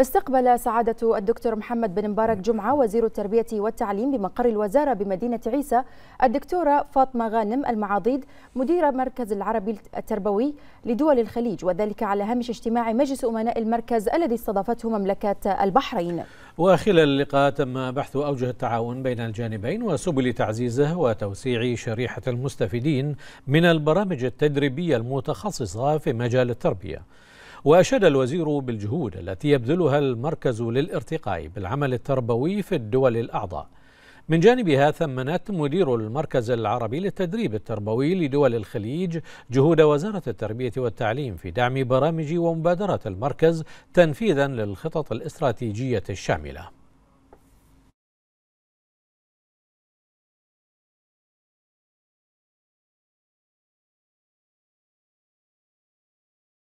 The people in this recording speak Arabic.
استقبل سعادة الدكتور محمد بن مبارك جمعة وزير التربية والتعليم بمقر الوزارة بمدينة عيسى الدكتورة فاطمة غانم المعاضيد مديرة مركز العربي التربوي لدول الخليج وذلك على هامش اجتماع مجلس أمناء المركز الذي استضافته مملكة البحرين وخلال اللقاء تم بحث أوجه التعاون بين الجانبين وسبل تعزيزه وتوسيع شريحة المستفيدين من البرامج التدريبية المتخصصة في مجال التربية وأشاد الوزير بالجهود التي يبذلها المركز للارتقاء بالعمل التربوي في الدول الأعضاء من جانبها ثمنت مدير المركز العربي للتدريب التربوي لدول الخليج جهود وزارة التربية والتعليم في دعم برامج ومبادرة المركز تنفيذا للخطط الاستراتيجية الشاملة